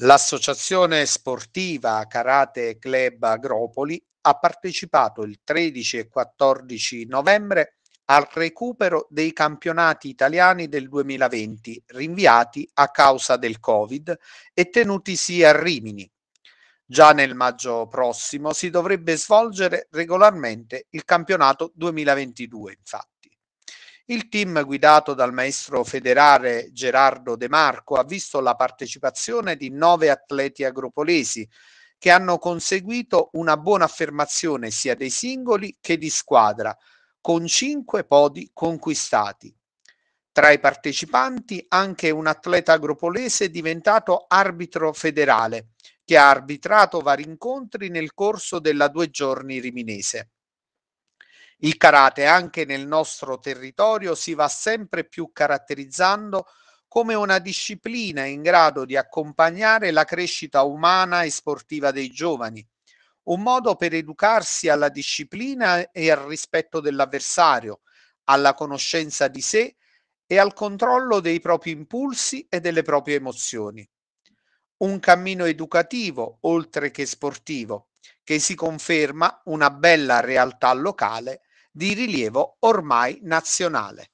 L'associazione sportiva Karate Club Agropoli ha partecipato il 13 e 14 novembre al recupero dei campionati italiani del 2020 rinviati a causa del Covid e tenutisi a Rimini. Già nel maggio prossimo si dovrebbe svolgere regolarmente il campionato 2022, infatti. Il team guidato dal maestro federale Gerardo De Marco ha visto la partecipazione di nove atleti agropolesi che hanno conseguito una buona affermazione sia dei singoli che di squadra, con cinque podi conquistati. Tra i partecipanti anche un atleta agropolese diventato arbitro federale, che ha arbitrato vari incontri nel corso della due giorni riminese. Il karate anche nel nostro territorio si va sempre più caratterizzando come una disciplina in grado di accompagnare la crescita umana e sportiva dei giovani, un modo per educarsi alla disciplina e al rispetto dell'avversario, alla conoscenza di sé e al controllo dei propri impulsi e delle proprie emozioni. Un cammino educativo, oltre che sportivo, che si conferma una bella realtà locale di rilievo ormai nazionale.